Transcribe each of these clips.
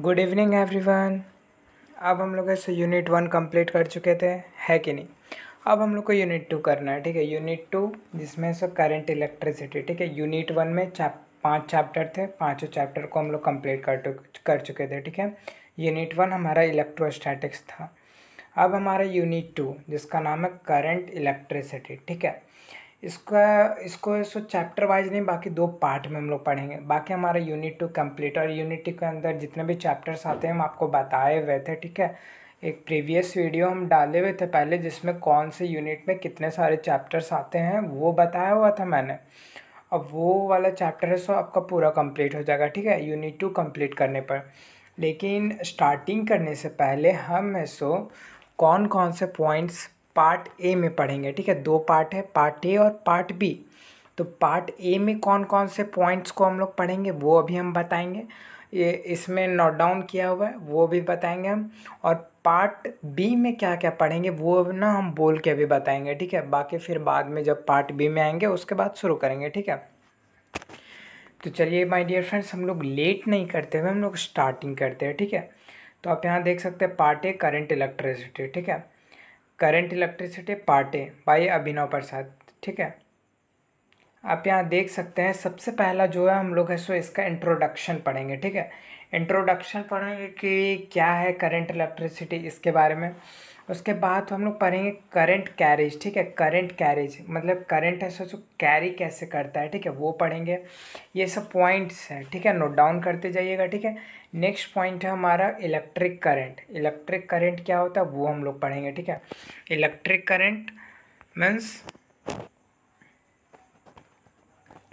Good evening everyone अब हम लोग ऐसे यूनिट वन कंप्लीट कर चुके थे है कि नहीं अब हम लोग को यूनिट टू करना है ठीक है यूनिट टू जिसमें से करंट इलेक्ट्रिसिटी ठीक है यूनिट वन में चैप पाँच चैप्टर थे पाँचों चैप्टर को हम लोग कंप्लीट कर कर चुके थे ठीक है यूनिट वन हमारा इलेक्ट्रोस्टैटिक्स था अब हमारा यूनिट टू जिसका नाम है करंट इलेक्ट्रिसिटी ठीक है इसका इसको इसको चैप्टर वाइज नहीं बाकी दो पार्ट में हम लोग पढ़ेंगे बाकी हमारा यूनिट टू कंप्लीट और यूनिट के अंदर जितने भी चैप्टर्स आते हैं हम आपको बताए हुए थे ठीक है एक प्रीवियस वीडियो हम डाले हुए थे पहले जिसमें कौन से यूनिट में कितने सारे चैप्टर्स आते हैं वो बताया हुआ था मैंने अब वो वाला चैप्टर है सो आपका पूरा कंप्लीट हो जाएगा ठीक है यूनिट टू कंप्लीट करने पर लेकिन स्टार्टिंग करने से पहले हम है सो कौन कौन से पॉइंट्स पार्ट ए में पढ़ेंगे ठीक है दो पार्ट है पार्ट ए और पार्ट बी तो पार्ट ए में कौन कौन से पॉइंट्स को हम लोग पढ़ेंगे वो अभी हम बताएंगे ये इसमें नोट डाउन किया हुआ है वो भी बताएंगे हम और पार्ट बी में क्या क्या पढ़ेंगे वो ना हम बोल के अभी बताएंगे ठीक है बाकी फिर बाद में जब पार्ट बी में आएंगे उसके बाद शुरू करेंगे ठीक है तो चलिए माय डियर फ्रेंड्स हम लोग लेट नहीं करते हुए हम लोग स्टार्टिंग करते हैं ठीक है तो आप यहाँ देख सकते हैं पार्ट ए करेंट इलेक्ट्रिसिटी ठीक है current electricity part by Abhinav Prasad ठीक है आप यहाँ देख सकते हैं सबसे पहला जो है हम लोग है सो इसका इंट्रोडक्शन पढ़ेंगे ठीक है इंट्रोडक्शन पढ़ेंगे कि क्या है करंट इलेक्ट्रिसिटी इसके बारे में उसके बाद हम लोग पढ़ेंगे करंट कैरेज ठीक है करंट कैरेज मतलब करंट है सोचो कैरी कैसे करता है ठीक है वो पढ़ेंगे ये सब पॉइंट्स हैं ठीक है नोट डाउन करते जाइएगा ठीक है नेक्स्ट पॉइंट है हमारा इलेक्ट्रिक करंट इलेक्ट्रिक करंट क्या होता है वो हम लोग पढ़ेंगे ठीक है इलेक्ट्रिक करंट मीन्स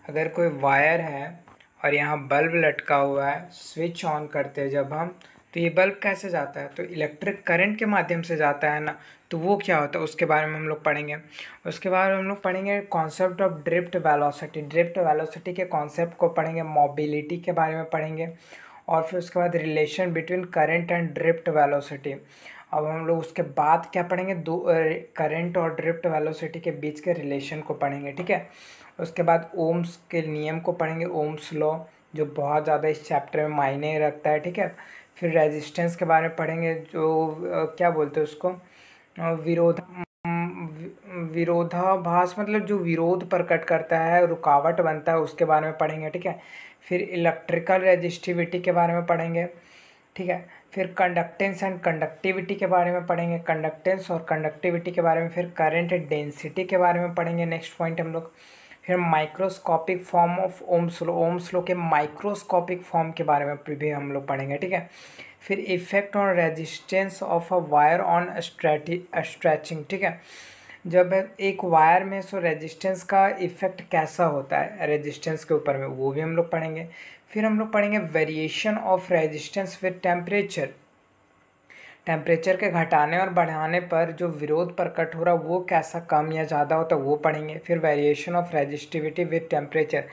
अगर कोई वायर है और यहाँ बल्ब लटका हुआ है स्विच ऑन करते हैं जब हम तो ये बल्ब कैसे जाता है तो इलेक्ट्रिक करंट के माध्यम से जाता है ना तो वो क्या होता है उसके बारे में हम लोग पढ़ेंगे उसके बाद हम लोग पढ़ेंगे concept of drift velocity drift velocity के कॉन्सेप्ट को पढ़ेंगे मोबिलिटी के बारे में पढ़ेंगे और फिर उसके बाद relation between current and drift velocity अब हम लोग उसके बाद क्या पढ़ेंगे दो करंट और ड्रिफ्ट वेलोसिटी के बीच के रिलेशन को पढ़ेंगे ठीक है उसके बाद ओम्स के नियम को पढ़ेंगे ओम्स लॉ जो बहुत ज़्यादा इस चैप्टर में मायने रखता है ठीक है फिर रेजिस्टेंस के बारे में पढ़ेंगे जो क्या बोलते हैं उसको विरोध विरोधाभास मतलब जो विरोध प्रकट करता है रुकावट बनता है उसके बारे में पढ़ेंगे ठीक है फिर इलेक्ट्रिकल रजिस्टिविटी के बारे में पढ़ेंगे ठीक है फिर कंडक्टेंस एंड कंडक्टिविटी के बारे में पढ़ेंगे कंडक्टेंस और कंडक्टिविटी के बारे में फिर करंट डेंसिटी के बारे में पढ़ेंगे नेक्स्ट पॉइंट हम लोग फिर microscopic form of Ohm's law Ohm's law के माइक्रोस्कोपिक फॉर्म के बारे में भी हम लोग पढ़ेंगे ठीक है फिर effect on resistance of a wire on stretching ठीक है जब एक वायर में सो रेजिस्टेंस का इफेक्ट कैसा होता है रेजिस्टेंस के ऊपर में वो भी हम लोग पढ़ेंगे फिर हम लोग पढ़ेंगे variation of resistance with temperature temperature के घटाने और बढ़ाने पर जो विरोध प्रकट हो रहा वो कैसा कम या ज़्यादा होता है वो पढ़ेंगे फिर variation of resistivity with temperature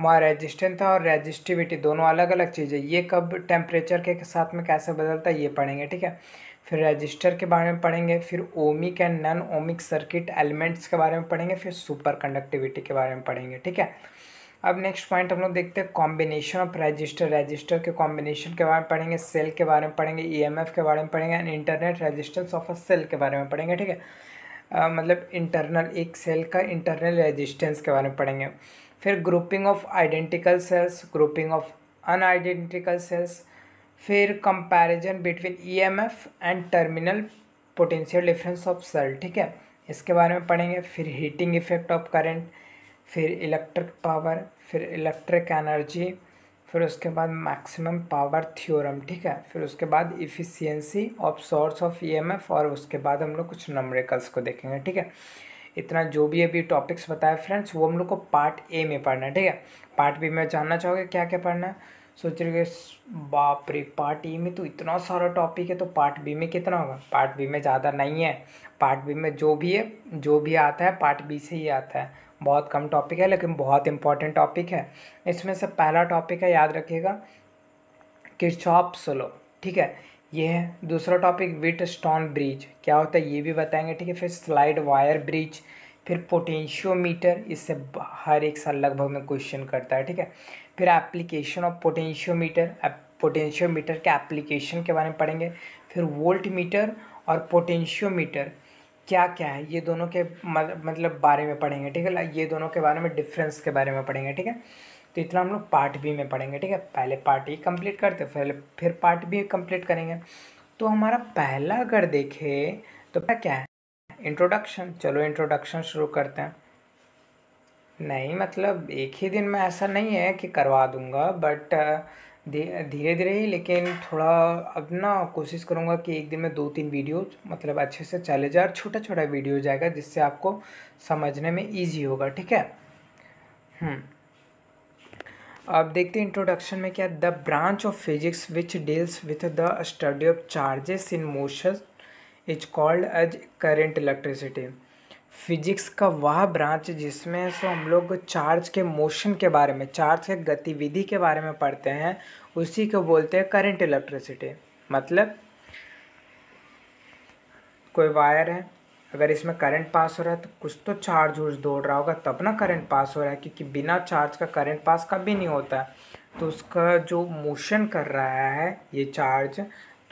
वहाँ रेजिस्टेंस और रेजिस्टिविटी दोनों अलग अलग चीज़ें ये कब टेम्परेचर के साथ में कैसे बदलता है ये पढ़ेंगे ठीक है फिर रजिस्टर के बारे में पढ़ेंगे फिर ohmic and non ohmic circuit elements के बारे में पढ़ेंगे फिर सुपर कंडक्टिविटी के बारे में पढ़ेंगे ठीक है अब नेक्स्ट पॉइंट हम लोग देखते हैं कॉम्बिनेशन ऑफ रजिस्टर रजिस्टर के कॉम्बिनेशन के बारे में पढ़ेंगे सेल के बारे में पढ़ेंगे ईएमएफ e के बारे में पढ़ेंगे and internal resistance of a cell के बारे में पढ़ेंगे ठीक है मतलब इंटरनल एक सेल का इंटरनल रजिस्टेंस के बारे में पढ़ेंगे फिर grouping of identical cells grouping of unidentical cells फिर comparison between E and terminal potential difference of cell ठीक है इसके बारे में पढ़ेंगे फिर हीटिंग इफेक्ट ऑफ करेंट फिर इलेक्ट्रिक पावर फिर इलेक्ट्रिक एनर्जी फिर उसके बाद मैक्सिमम पावर थ्योरम ठीक है फिर उसके बाद efficiency of source of EMF और उसके बाद हम लोग कुछ नमरिकल्स को देखेंगे ठीक है इतना जो भी अभी टॉपिक्स बताया फ्रेंड्स वो हम लोग को पार्ट ए में पढ़ना है ठीक है पार्ट बी में जानना चाहोगे क्या क्या पढ़ना है सोच रहे है बाप रे पार्ट ई e में तो इतना सारा टॉपिक है तो पार्ट बी में कितना होगा पार्ट बी में ज़्यादा नहीं है पार्ट बी में जो भी है जो भी आता है पार्ट बी से ही आता है बहुत कम टॉपिक है लेकिन बहुत इंपॉर्टेंट टॉपिक है इसमें से पहला टॉपिक है याद रखिएगा किरचॉप स्लो ठीक है ये है दूसरा टॉपिक विट स्टोन ब्रिज क्या होता है ये भी बताएंगे ठीक है फिर स्लाइड वायर ब्रिज फिर पोटेंशियोमीटर इससे हर एक साल लगभग में क्वेश्चन करता है ठीक है फिर एप्लीकेशन ऑफ पोटेंशियोमीटर पोटेंशियोमीटर के एप्लीकेशन के बारे में पढ़ेंगे फिर वोल्ट मीटर और पोटेंशियोमीटर क्या क्या है ये दोनों के मतलब बारे में पढ़ेंगे ठीक है ये दोनों के बारे में डिफरेंस के बारे में पढ़ेंगे ठीक है तो इतना हम लोग पार्ट बी में पढ़ेंगे ठीक है पहले पार्ट ए कंप्लीट करते फिर फिर पार्ट बी कंप्लीट करेंगे तो हमारा पहला अगर देखे तो क्या है इंट्रोडक्शन चलो इंट्रोडक्शन शुरू करते हैं नहीं मतलब एक ही दिन में ऐसा नहीं है कि करवा दूंगा बट धीरे धीरे ही लेकिन थोड़ा अब ना कोशिश करूँगा कि एक दिन में दो तीन वीडियो मतलब अच्छे से चले जाए और छोटा छोटा वीडियो जाएगा जिससे आपको समझने में ईजी होगा ठीक है हम्म। अब देखते हैं इंट्रोडक्शन में क्या the branch of physics which deals with the study of charges in motion is called as current electricity physics का वह ब्रांच जिसमें से हम लोग चार्ज के मोशन के बारे में चार्ज के गतिविधि के बारे में पढ़ते हैं उसी को बोलते हैं करेंट इलेक्ट्रिसिटी मतलब कोई वायर है अगर इसमें करंट पास हो रहा है तो कुछ तो चार्ज उर्ज दौड़ रहा होगा तब ना करंट पास हो रहा है क्योंकि बिना चार्ज का करंट पास कभी नहीं होता तो उसका जो मोशन कर रहा है ये चार्ज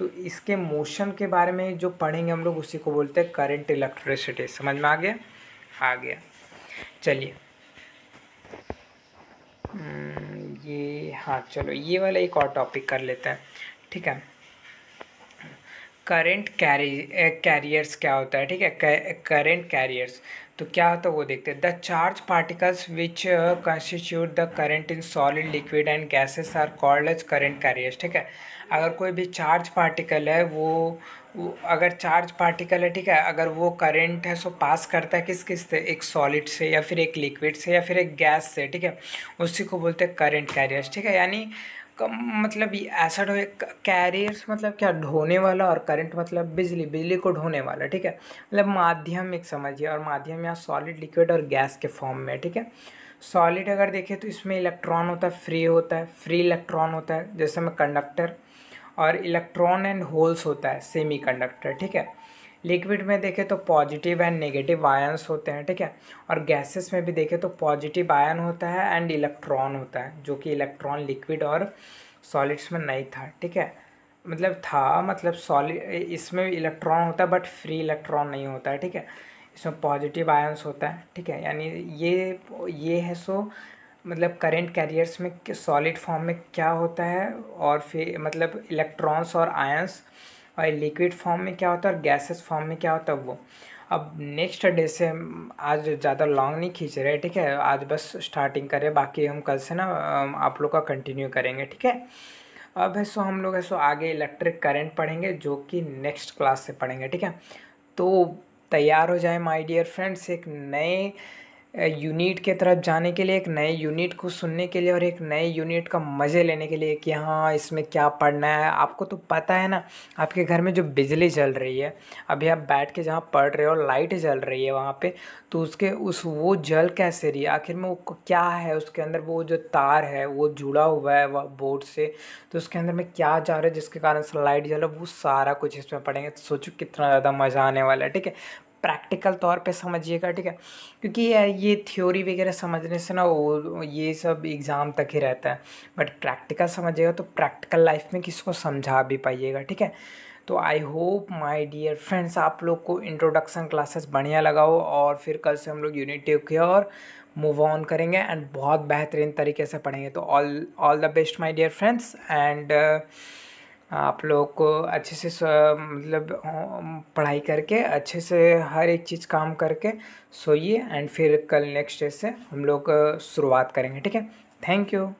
तो इसके मोशन के बारे में जो पढ़ेंगे हम लोग उसी को बोलते हैं करंट इलेक्ट्रिसिटी समझ में आ गया आ गया चलिए हम्म, ये हाँ चलो ये वाला एक और टॉपिक कर लेते हैं ठीक है करंट कैरी कैरियर्स क्या होता है ठीक है करंट कैरियर्स तो क्या होता तो वो देखते हैं the charge particles which constitute the current in solid liquid and gases are called as current carriers ठीक है अगर कोई भी चार्ज पार्टिकल है वो, वो अगर चार्ज पार्टिकल है ठीक है अगर वो करंट है सो पास करता है किस किस से एक सॉलिड से या फिर एक लिक्विड से या फिर एक गैस से ठीक है उसी को बोलते हैं करंट कैरियर्स ठीक है यानी कम मतलब ऐसा हो कैरियर्स मतलब क्या ढोने वाला और करंट मतलब बिजली बिजली को ढोने वाला ठीक है मतलब माध्यम एक समझिए और माध्यम यहाँ सॉलिड लिक्विड और गैस के फॉर्म में ठीक है सॉलिड अगर देखें तो इसमें इलेक्ट्रॉन होता है फ्री होता है फ्री इलेक्ट्रॉन होता है जैसे में कंडक्टर और इलेक्ट्रॉन एंड होल्स होता है सेमी ठीक है लिक्विड में देखें तो पॉजिटिव एंड नेगेटिव आयन्स होते हैं ठीक है और गैसेस में भी देखें तो पॉजिटिव आयन होता है एंड इलेक्ट्रॉन होता है जो कि इलेक्ट्रॉन लिक्विड और सॉलिड्स में नहीं था ठीक है मतलब था मतलब सॉलिड इसमें इलेक्ट्रॉन होता है बट फ्री इलेक्ट्रॉन नहीं होता है ठीक है इसमें पॉजिटिव आयन्स होता है ठीक है यानी ये ये है सो मतलब करेंट कैरियर्स में सॉलिड फॉर्म में क्या होता है और फिर मतलब इलेक्ट्रॉन्स और आयन्स और लिक्विड फॉर्म में क्या होता है और गैसेस फॉर्म में क्या होता है वो अब नेक्स्ट डे से आज ज़्यादा लॉन्ग नहीं खींच रहे ठीक है आज बस स्टार्टिंग करें बाकी हम कल से ना आप लोग का कंटिन्यू करेंगे ठीक है अब है सो हम लोग है सो आगे इलेक्ट्रिक करंट पढ़ेंगे जो कि नेक्स्ट क्लास से पढ़ेंगे ठीक है तो तैयार हो जाए माय डियर फ्रेंड्स एक नए यूनिट के तरफ जाने के लिए एक नए यूनिट को सुनने के लिए और एक नए यूनिट का मज़े लेने के लिए कि हाँ इसमें क्या पढ़ना है आपको तो पता है ना आपके घर में जो बिजली जल रही है अभी आप बैठ के जहाँ पढ़ रहे हो लाइट जल रही है वहाँ पे तो उसके उस वो जल कैसे रही है आखिर में वो क्या है उसके अंदर वो जो तार है वो जुड़ा हुआ है वह बोर्ड से तो उसके अंदर में क्या जा रहा है जिसके कारण से लाइट जल रहा है वो सारा कुछ इसमें पढ़ेंगे तो सोचो कितना ज़्यादा मज़ा आने वाला है ठीक है प्रैक्टिकल तौर पे समझिएगा ठीक है क्योंकि ये थ्योरी वगैरह समझने से ना वो ये सब एग्ज़ाम तक ही रहता है बट प्रैक्टिकल समझिएगा तो प्रैक्टिकल लाइफ में किसी को समझा भी पाइएगा ठीक है तो I hope my dear friends आप लोग को इंट्रोडक्शन क्लासेस बढ़िया लगाओ और फिर कल से हम लोग यूनिट टेक के और मूव ऑन करेंगे एंड बहुत बेहतरीन तरीके से पढ़ेंगे तो all all the best my dear friends and आप लोग को अच्छे से मतलब पढ़ाई करके अच्छे से हर एक चीज़ काम करके सोइए एंड फिर कल नेक्स्ट डे से हम लोग शुरुआत करेंगे ठीक है थैंक यू